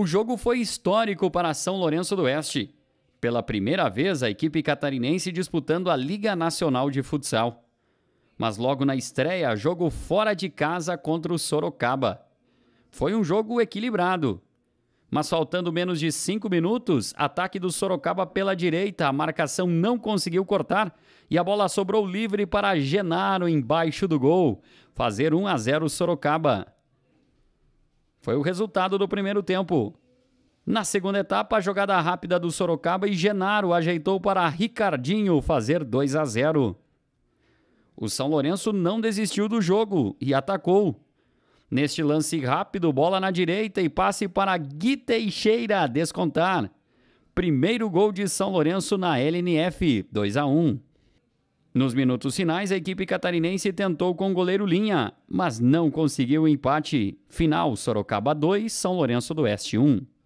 O jogo foi histórico para São Lourenço do Oeste. Pela primeira vez, a equipe catarinense disputando a Liga Nacional de Futsal. Mas logo na estreia, jogo fora de casa contra o Sorocaba. Foi um jogo equilibrado. Mas faltando menos de cinco minutos, ataque do Sorocaba pela direita, a marcação não conseguiu cortar e a bola sobrou livre para Genaro embaixo do gol, fazer 1 a 0 Sorocaba. Foi o resultado do primeiro tempo. Na segunda etapa, a jogada rápida do Sorocaba e Genaro ajeitou para Ricardinho fazer 2 a 0. O São Lourenço não desistiu do jogo e atacou. Neste lance rápido, bola na direita e passe para Gui Teixeira descontar. Primeiro gol de São Lourenço na LNF, 2 a 1. Nos minutos finais, a equipe catarinense tentou com o goleiro Linha, mas não conseguiu o empate. Final Sorocaba 2, São Lourenço do Oeste 1.